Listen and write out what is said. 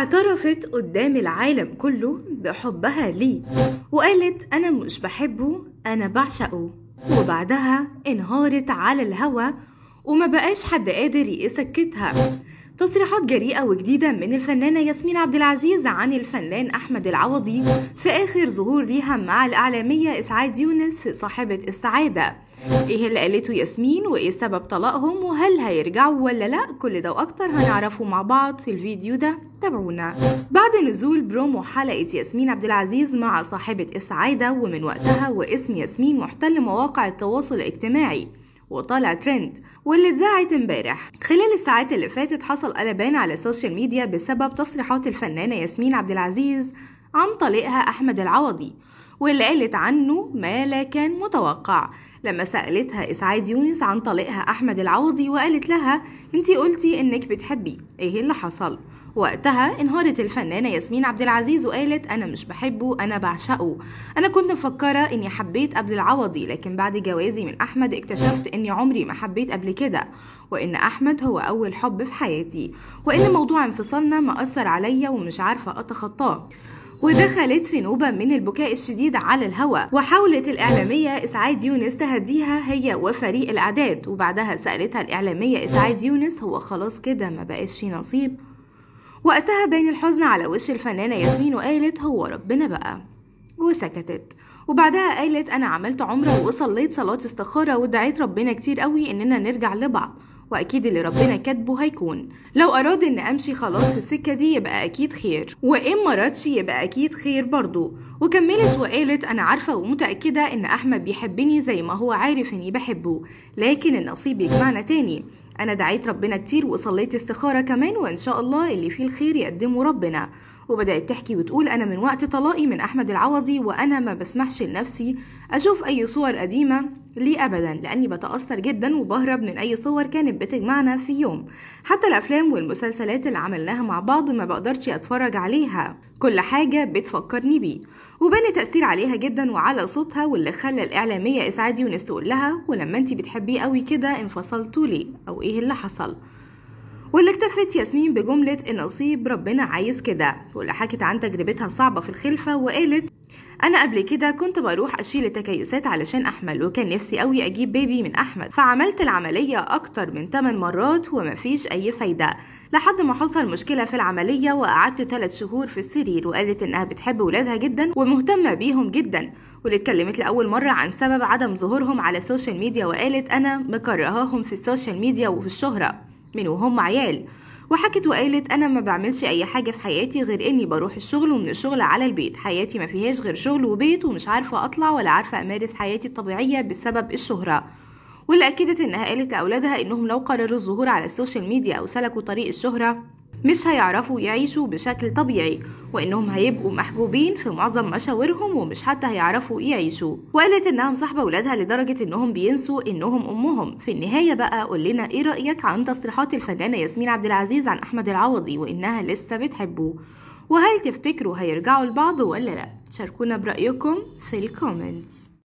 اعترفت قدام العالم كله بحبها ليه وقالت أنا مش بحبه أنا بعشقه وبعدها انهارت على الهوى وما بقاش حد قادر يسكتها تصريحات جريئة وجديدة من الفنانة ياسمين عبد العزيز عن الفنان أحمد العوضي في آخر ظهور ليها مع الإعلامية إسعاد يونس في صاحبة السعادة إيه اللي قالته ياسمين وإيه سبب طلاقهم وهل هيرجعوا ولا لأ كل ده وأكتر هنعرفه مع بعض في الفيديو ده تابعونا بعد نزول برومو حلقة ياسمين عبد العزيز مع صاحبة السعادة ومن وقتها واسم ياسمين محتل مواقع التواصل الاجتماعي وطالع ترند واللي اتذاعت امبارح خلال الساعات اللي فاتت حصل قلبان على السوشيال ميديا بسبب تصريحات الفنانة ياسمين عبد العزيز عن طليقها أحمد العوضي واللي قالت عنه ما لا كان متوقع لما سألتها إسعاد يونس عن طليقها أحمد العوضي وقالت لها انتي قلتي انك بتحبيه ايه اللي حصل وقتها انهارت الفنانة ياسمين عبد العزيز وقالت انا مش بحبه انا بعشقه انا كنت مفكرة اني حبيت قبل العوضي لكن بعد جوازي من احمد اكتشفت اني عمري ما حبيت قبل كده وان احمد هو اول حب في حياتي وان موضوع انفصالنا ما اثر عليا ومش عارفة اتخطاه ودخلت في نوبة من البكاء الشديد على الهواء وحاولت الإعلامية إسعاد يونس تهديها هي وفريق الإعداد وبعدها سألتها الإعلامية إسعاد آه. يونس هو خلاص كده ما بقاش في نصيب وقتها بان الحزن على وش الفنانة ياسمين وقالت هو ربنا بقى وسكتت وبعدها قالت انا عملت عمره وصليت صلاه استخاره ودعيت ربنا كتير قوي اننا نرجع لبعض واكيد اللي ربنا آه. كاتبه هيكون لو اراد ان امشي خلاص في السكه دي يبقى اكيد خير وان ما يبقى اكيد خير برضه وكملت آه. وقالت انا عارفه ومتاكده ان احمد بيحبني زي ما هو عارف اني بحبه لكن النصيب يجمعنا تاني انا دعيت ربنا كتير وصليت استخاره كمان وان شاء الله اللي فيه الخير يقدمه ربنا وبدأت تحكي وتقول أنا من وقت طلاقي من أحمد العوضي وأنا ما بسمحش لنفسي أشوف أي صور قديمة لي أبدا لأني بتأثر جدا وبهرب من أي صور كانت بتجمعنا في يوم حتى الأفلام والمسلسلات اللي عملناها مع بعض ما بقدرش أتفرج عليها كل حاجة بتفكرني بيه وبان تأثير عليها جدا وعلى صوتها واللي خلى الإعلامية إسعاد يونس تقول لها ولما انت بتحبيه قوي كده انفصلتوا ليه أو إيه اللي حصل واللي اكتفت ياسمين بجملة إن نصيب ربنا عايز كده واللي حكت عن تجربتها الصعبة في الخلفة وقالت انا قبل كده كنت بروح اشيل التكيسات علشان احمل وكان نفسي أوي اجيب بيبي من احمد فعملت العمليه اكتر من 8 مرات ومفيش اي فايده لحد ما حصل مشكله في العمليه وقعدت 3 شهور في السرير وقالت انها بتحب ولادها جدا ومهتمه بيهم جدا واللي اتكلمت لاول مره عن سبب عدم ظهورهم على السوشيال ميديا وقالت انا مكرهاهم في السوشيال ميديا وفي الشهره من وهم عيال وحكت وقالت انا ما بعملش اي حاجه في حياتي غير اني بروح الشغل ومن الشغل على البيت حياتي ما فيهاش غير شغل وبيت ومش عارفه اطلع ولا عارفه امارس حياتي الطبيعيه بسبب الشهره واللي اكدت انها قالت لاولادها انهم لو قرروا الظهور على السوشيال ميديا او سلكوا طريق الشهره مش هيعرفوا يعيشوا بشكل طبيعي وانهم هيبقوا محجوبين في معظم مشاورهم ومش حتى هيعرفوا يعيشوا وقالت انها مصاحبه ولادها لدرجه انهم بينسوا انهم امهم في النهايه بقى قول لنا ايه رايك عن تصريحات الفنانه ياسمين عبد العزيز عن احمد العوضي وانها لسه بتحبه وهل تفتكروا هيرجعوا لبعض ولا لا شاركونا برايكم في الكومنتس